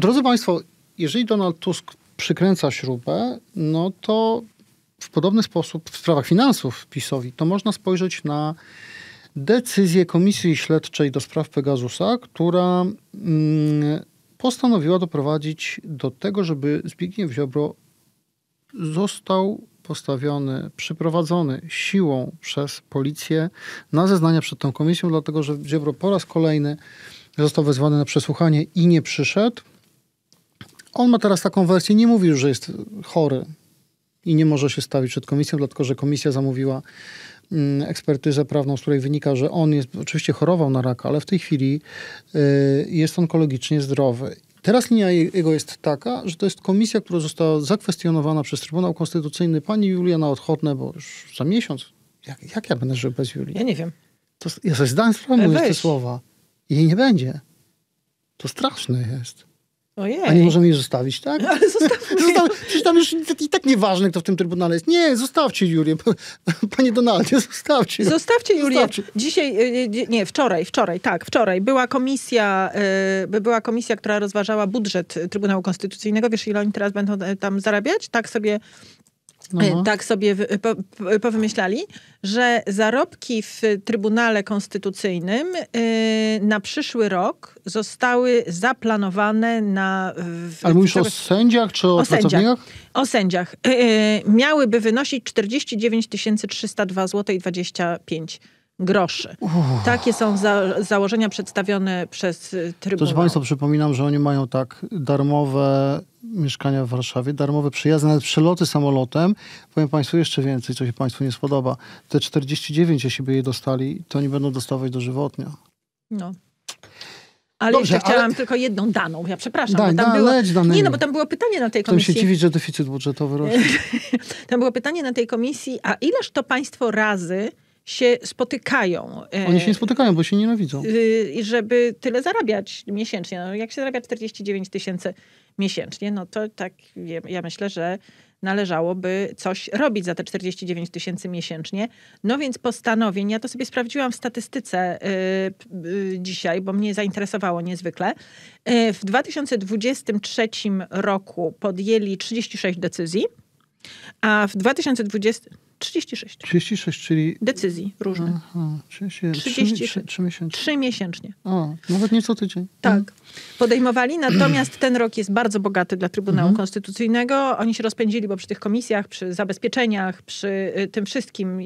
Drodzy Państwo, jeżeli Donald Tusk przykręca śrubę, no to w podobny sposób w sprawach finansów PiSowi, to można spojrzeć na decyzję Komisji Śledczej do spraw Pegasusa, która mm, postanowiła doprowadzić do tego, żeby Zbigniew Ziobro został postawiony, przyprowadzony siłą przez policję na zeznania przed tą komisją, dlatego że Ziobro po raz kolejny został wezwany na przesłuchanie i nie przyszedł. On ma teraz taką wersję, nie mówi już, że jest chory i nie może się stawić przed komisją, dlatego że komisja zamówiła mm, ekspertyzę prawną, z której wynika, że on jest, oczywiście chorował na raka, ale w tej chwili y, jest onkologicznie zdrowy. Teraz linia jego jest taka, że to jest komisja, która została zakwestionowana przez Trybunał Konstytucyjny. Pani Julia na odchodne, bo już za miesiąc. Jak, jak ja będę żył bez Julii? Ja nie wiem. To, ja sobie zdałem sprawę, mówiąc te słowa. Jej nie będzie. To straszne jest. Ojej. A nie możemy jej zostawić, tak? Ale zostawmy. Zostaw... Przecież tam już i tak nieważne, kto w tym trybunale jest. Nie, zostawcie Julię. Panie Donaldzie, zostawcie. Zostawcie Julię. Zostawcie. Dzisiaj, e, e, e, nie, wczoraj, wczoraj, tak, wczoraj była komisja, była komisja, która rozważała budżet Trybunału Konstytucyjnego. Wiesz, ile oni teraz będą tam zarabiać? Tak sobie no, e, no. tak sobie powymyślali, że zarobki w Trybunale Konstytucyjnym e, na przyszły rok zostały zaplanowane na... W, Ale mówisz o sędziach czy o, o sędziach. O sędziach. E, miałyby wynosić 49 302 zł i 25 groszy. Takie są za założenia przedstawione przez y, Trybunał. Proszę Państwa, przypominam, że oni mają tak darmowe mieszkania w Warszawie, darmowe przyjazdy, nawet przeloty samolotem. Powiem Państwu jeszcze więcej, co się Państwu nie spodoba. Te 49, jeśli by je dostali, to oni będą dostawać dożywotnia. No. Ale Dobrze, jeszcze chciałam ale... tylko jedną daną. Ja przepraszam. Dań, bo tam da, było... Nie, no bo tam było pytanie na tej komisji. Tam się dziwić, że deficyt budżetowy rośnie. tam było pytanie na tej komisji, a ileż to państwo razy się spotykają. E, Oni się nie spotykają, bo się nienawidzą. Y, żeby tyle zarabiać miesięcznie. No, jak się zarabia 49 tysięcy miesięcznie, no to tak ja myślę, że należałoby coś robić za te 49 tysięcy miesięcznie. No więc postanowień, ja to sobie sprawdziłam w statystyce y, y, dzisiaj, bo mnie zainteresowało niezwykle. w 2023 roku podjęli 36 decyzji, a w 2020 36. 36, czyli... Decyzji różnych. Aha, 36. 3, miesięcznie. 3 miesięcznie. O, nawet nie co tydzień. Tak. Podejmowali, natomiast ten rok jest bardzo bogaty dla Trybunału mhm. Konstytucyjnego. Oni się rozpędzili, bo przy tych komisjach, przy zabezpieczeniach, przy y, tym wszystkim, y,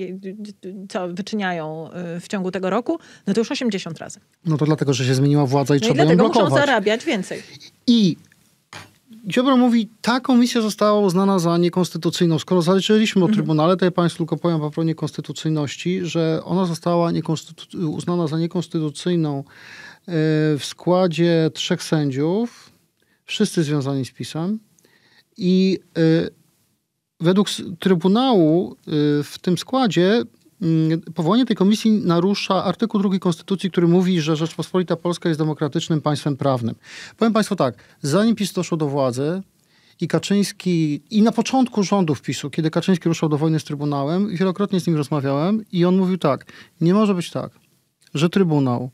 y, co wyczyniają w ciągu tego roku, no to już 80 razy. No to dlatego, że się zmieniła władza i no trzeba i dlatego ją blokować. muszą zarabiać więcej. I Ziobro mówi, ta komisja została uznana za niekonstytucyjną. Skoro zaliczyliśmy o mhm. Trybunale, to ja Państwu tylko powiem po niekonstytucyjności, konstytucyjności, że ona została uznana za niekonstytucyjną e, w składzie trzech sędziów, wszyscy związani z PiSem i e, według Trybunału e, w tym składzie Mm, powołanie tej komisji narusza artykuł 2 Konstytucji, który mówi, że Rzeczpospolita Polska jest demokratycznym państwem prawnym. Powiem Państwu tak, zanim PiS doszło do władzy, i Kaczyński, i na początku rządów PiSu, kiedy Kaczyński ruszał do wojny z Trybunałem, wielokrotnie z nim rozmawiałem i on mówił tak, nie może być tak, że Trybunał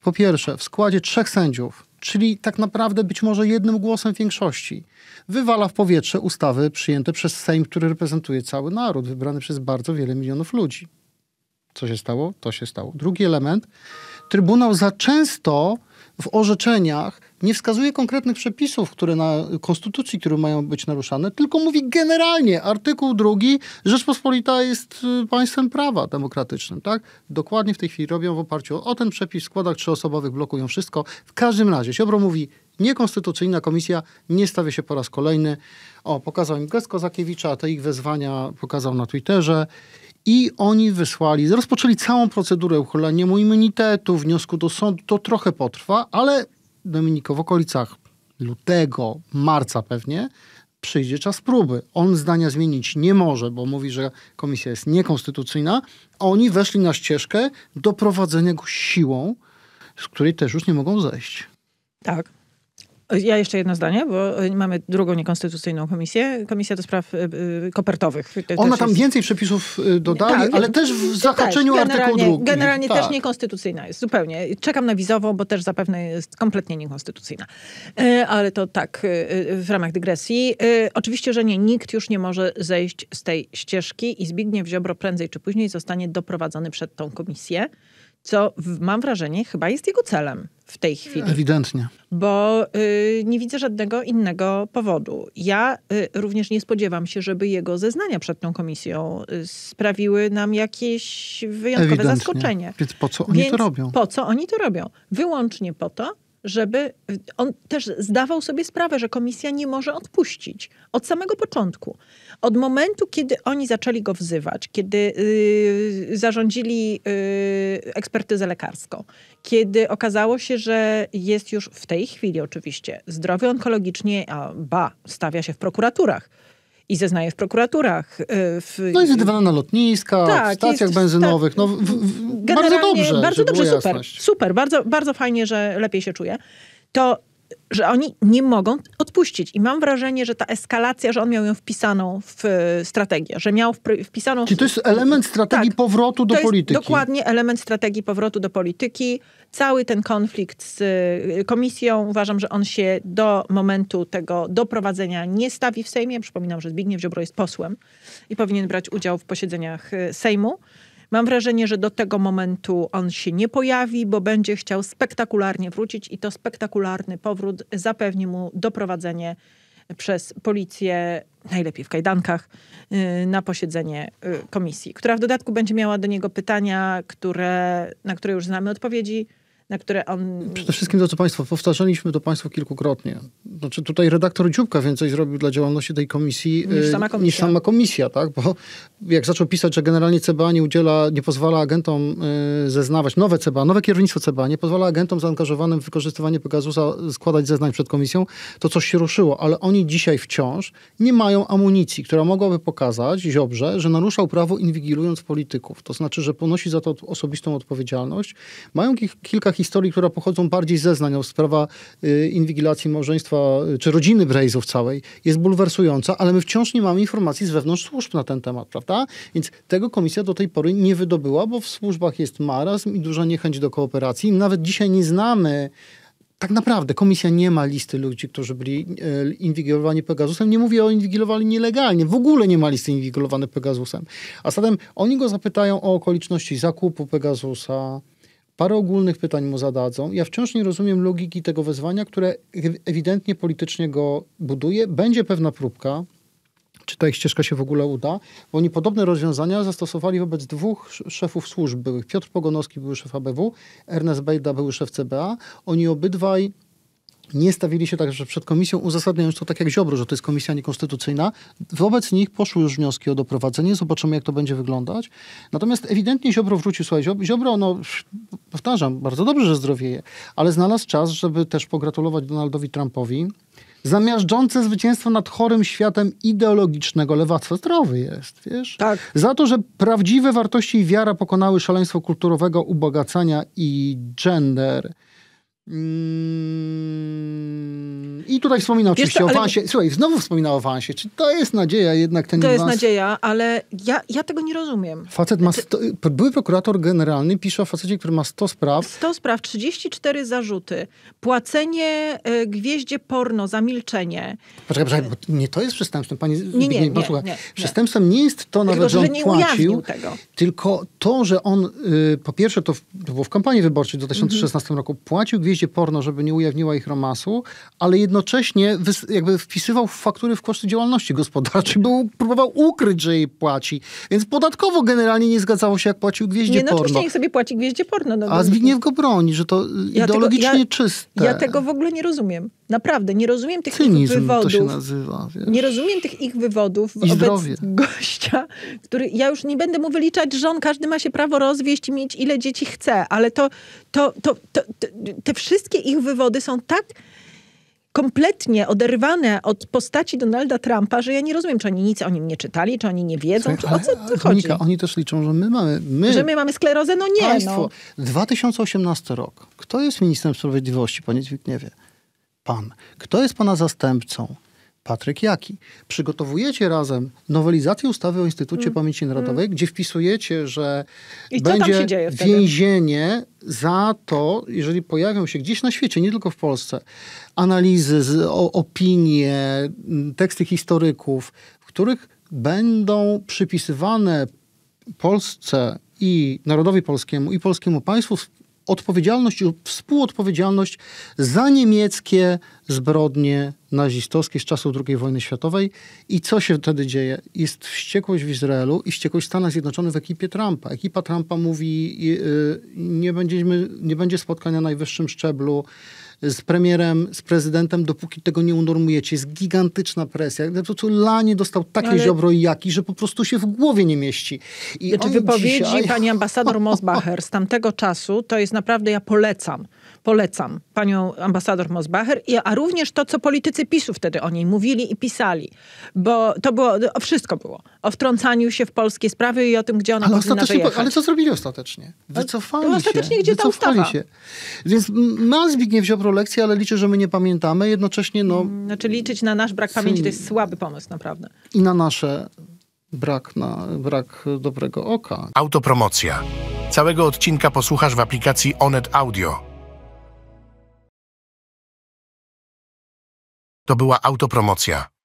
po pierwsze w składzie trzech sędziów czyli tak naprawdę być może jednym głosem większości. Wywala w powietrze ustawy przyjęte przez Sejm, który reprezentuje cały naród, wybrany przez bardzo wiele milionów ludzi. Co się stało? To się stało. Drugi element. Trybunał za często w orzeczeniach nie wskazuje konkretnych przepisów, które na konstytucji, które mają być naruszane, tylko mówi generalnie artykuł drugi, Rzeczpospolita jest y, państwem prawa demokratycznym, tak? Dokładnie w tej chwili robią w oparciu o, ten przepis w składach trzyosobowych, blokują wszystko. W każdym razie Siobro mówi, niekonstytucyjna komisja nie stawia się po raz kolejny. O, pokazał im gest Kozakiewicza, te ich wezwania pokazał na Twitterze. I oni wysłali, rozpoczęli całą procedurę uchylenia mu immunitetu, wniosku do sądu. To trochę potrwa, ale Dominiko, w okolicach lutego, marca pewnie, przyjdzie czas próby. On zdania zmienić nie może, bo mówi, że komisja jest niekonstytucyjna, a oni weszli na ścieżkę doprowadzenia go siłą, z której też już nie mogą zejść. Tak. Ja jeszcze jedno zdanie, bo y, mamy drugą niekonstytucyjną komisję, Komisja do Spraw y, y, Kopertowych. Ona tam jest... więcej przepisów dodali, tak, ale też w zahaczeniu też, artykułu drugi. Generalnie tak. też niekonstytucyjna jest, zupełnie. Czekam na wizową, bo też zapewne jest kompletnie niekonstytucyjna. Ale to tak, w ramach dygresji. Oczywiście, że nie, nikt już nie może zejść z tej ścieżki i Zbigniew Ziobro prędzej czy później zostanie doprowadzony przed tą komisję co mam wrażenie chyba jest jego celem w tej chwili. Ewidentnie. Bo y, nie widzę żadnego innego powodu. Ja y, również nie spodziewam się, żeby jego zeznania przed tą komisją y, sprawiły nam jakieś wyjątkowe Ewidentnie. zaskoczenie. Więc po co oni Więc to robią? Po co oni to robią? Wyłącznie po to, żeby on też zdawał sobie sprawę, że komisja nie może odpuścić od samego początku. Od momentu, kiedy oni zaczęli go wzywać, kiedy yy, zarządzili yy, ekspertyzę lekarską, kiedy okazało się, że jest już w tej chwili oczywiście zdrowy onkologicznie, a ba, stawia się w prokuraturach i zeznaje w prokuraturach. Y, w, no i wydawano na lotniskach, tak, w stacjach jest, tak. benzynowych. Tak, no, w, w, bardzo dobrze. Bardzo dobrze, super. Jasność. Super, bardzo, bardzo fajnie, że lepiej się czuję. To że oni nie mogą odpuścić. I mam wrażenie, że ta eskalacja, że on miał ją wpisaną w e, strategię, że miał wpisaną... W... to jest element strategii tak, powrotu do to polityki. dokładnie element strategii powrotu do polityki. Cały ten konflikt z e, komisją, uważam, że on się do momentu tego doprowadzenia nie stawi w Sejmie. Przypominam, że Zbigniew Ziobro jest posłem i powinien brać udział w posiedzeniach e, Sejmu. Mam wrażenie, że do tego momentu on się nie pojawi, bo będzie chciał spektakularnie wrócić i to spektakularny powrót zapewni mu doprowadzenie przez policję, najlepiej w kajdankach, y, na posiedzenie y, komisji, która w dodatku będzie miała do niego pytania, które, na które już znamy odpowiedzi na które on... Przede wszystkim to, co Państwo, powtarzaliśmy to Państwu kilkukrotnie. Znaczy tutaj redaktor Dziubka więcej zrobił dla działalności tej komisji niż sama y, komisja, niż sama komisja tak? Bo jak zaczął pisać, że generalnie CBA nie udziela, nie pozwala agentom y, zeznawać, nowe CBA, nowe kierownictwo CBA nie pozwala agentom zaangażowanym w wykorzystywanie Pegasusa składać zeznań przed komisją, to coś się ruszyło, ale oni dzisiaj wciąż nie mają amunicji, która mogłaby pokazać Ziobrze, że naruszał prawo inwigilując polityków. To znaczy, że ponosi za to osobistą odpowiedzialność. Mają kilka historii, które pochodzą bardziej ze znań, no, sprawa y, inwigilacji małżeństwa y, czy rodziny Brejzów całej jest bulwersująca, ale my wciąż nie mamy informacji z wewnątrz służb na ten temat, prawda? Więc tego komisja do tej pory nie wydobyła, bo w służbach jest marazm i duża niechęć do kooperacji. Nawet dzisiaj nie znamy tak naprawdę komisja nie ma listy ludzi, którzy byli y, inwigilowani Pegasusem. Nie mówię o inwigilowali nielegalnie. W ogóle nie ma listy inwigilowanych Pegasusem. A zatem oni go zapytają o okoliczności zakupu Pegasusa, Parę ogólnych pytań mu zadadzą. Ja wciąż nie rozumiem logiki tego wezwania, które ewidentnie politycznie go buduje. Będzie pewna próbka, czy ta ich ścieżka się w ogóle uda, bo oni podobne rozwiązania zastosowali wobec dwóch szefów służb byłych. Piotr Pogonowski, były szef ABW, Ernest Bejda, były szef CBA. Oni obydwaj nie stawili się także przed komisją, uzasadniając to tak jak Ziobro, że to jest komisja niekonstytucyjna. Wobec nich poszły już wnioski o doprowadzenie, zobaczymy jak to będzie wyglądać. Natomiast ewidentnie Ziobro wrócił, słuchaj, Ziobro, no powtarzam, bardzo dobrze, że zdrowieje, ale znalazł czas, żeby też pogratulować Donaldowi Trumpowi zamiażdżące zwycięstwo nad chorym światem ideologicznego lewactwa. Zdrowy jest, wiesz? Tak. Za to, że prawdziwe wartości i wiara pokonały szaleństwo kulturowego ubogacania i gender. Mm, i tutaj wspomina oczywiście co, ale... o awansie. Słuchaj, znowu wspomina o awansie. Czy to jest nadzieja jednak ten To jest nadzieja, ale ja, ja tego nie rozumiem. Facet ma... Sto... Były prokurator generalny pisze o facecie, który ma 100 spraw. 100 spraw, 34 zarzuty. Płacenie y, gwieździe porno za milczenie. Poczekaj, poczekaj, bo nie to jest przestępstwem. Pani nie, nie, nie, nie, nie Przestępstwem nie jest to tylko, nawet, że, że on nie płacił, tego. tylko to, że on, y, po pierwsze to, w, to, było w kampanii wyborczej w 2016 mhm. roku, płacił gwieździe porno, żeby nie ujawniła ich romansu, ale jedno jednocześnie jakby wpisywał faktury w koszty działalności gospodarczej, bo próbował ukryć, że jej płaci. Więc podatkowo generalnie nie zgadzało się, jak płacił Gwieździe nie, no, Porno. Oczywiście niech sobie płaci Gwieździe Porno. No, A Zbigniew go broni, że to ja ideologicznie tego, ja, czyste. Ja tego w ogóle nie rozumiem. Naprawdę, nie rozumiem tych Cynizm ich wywodów. to się nazywa. Wiesz. Nie rozumiem tych ich wywodów I wobec zdrowie. gościa, który... Ja już nie będę mu wyliczać żon, każdy ma się prawo rozwieść i mieć ile dzieci chce, ale to, to, to, to, to te wszystkie ich wywody są tak kompletnie oderwane od postaci Donalda Trumpa, że ja nie rozumiem, czy oni nic o nim nie czytali, czy oni nie wiedzą, Słuchaj, czy o co tu chodzi. Monika, oni też liczą, że my mamy... My, że my mamy sklerozę? No nie, Państwo, no. 2018 rok. Kto jest ministrem sprawiedliwości? Pan Niedźwig nie wie. Pan. Kto jest pana zastępcą? Patryk Jaki. Przygotowujecie razem nowelizację ustawy o Instytucie mm. Pamięci Narodowej, mm. gdzie wpisujecie, że będzie więzienie za to, jeżeli pojawią się gdzieś na świecie, nie tylko w Polsce, analizy, z, o, opinie, teksty historyków, w których będą przypisywane Polsce i narodowi polskiemu i polskiemu państwu odpowiedzialność i współodpowiedzialność za niemieckie zbrodnie nazistowskie z czasów II wojny światowej. I co się wtedy dzieje? Jest wściekłość w Izraelu i wściekłość w Stanach Zjednoczonych w ekipie Trumpa. Ekipa Trumpa mówi, y, y, nie, będziemy, nie będzie spotkania na najwyższym szczeblu z premierem, z prezydentem, dopóki tego nie unormujecie. Jest gigantyczna presja. Po prostu Lanie dostał takie Ale... ziobro i jaki, że po prostu się w głowie nie mieści. I znaczy wypowiedzi dzisiaj... pani ambasador Mosbacher z tamtego czasu, to jest naprawdę, ja polecam polecam panią ambasador Mosbacher, a również to, co politycy PiSu wtedy o niej mówili i pisali. Bo to było, o wszystko było. O wtrącaniu się w polskie sprawy i o tym, gdzie ona ale powinna wyjechać. Ale co zrobili ostatecznie? No, wycofali ostatecznie, się. Ostatecznie, gdzie ta ustawa? Się. Więc ma Zbigniew Ziobro prolekcje, ale liczę, że my nie pamiętamy. Jednocześnie, no... Mm, znaczy liczyć na nasz brak pamięci to jest słaby pomysł, naprawdę. I na nasze brak, na, brak dobrego oka. Autopromocja. Całego odcinka posłuchasz w aplikacji Onet Audio. To była autopromocja.